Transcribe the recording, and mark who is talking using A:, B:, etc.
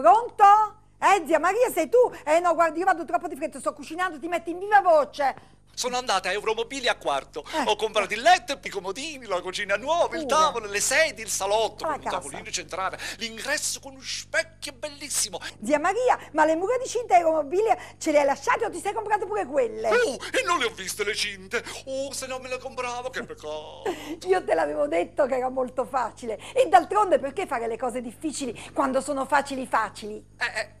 A: Pronto? Eh, zia Maria, sei tu? Eh no, guardi, io vado troppo di fretta, sto cucinando, ti metti in viva voce.
B: Sono andata a Euromobili a quarto. Eh. Ho comprato il letto, i comodini, la cucina nuova, il tavolo, le sedie, il salotto, ah, con un tavolino centrale, l'ingresso con uno specchio bellissimo benissimo.
A: Zia Maria, ma le mura di cinta e aeromobilia ce le hai lasciate o ti sei comprato pure quelle? Oh,
C: e non le ho viste le cinte. Oh, se no me le compravo, che peccato.
A: Io te l'avevo detto che era molto facile. E d'altronde perché fare
D: le cose difficili quando sono facili facili? Eh, eh.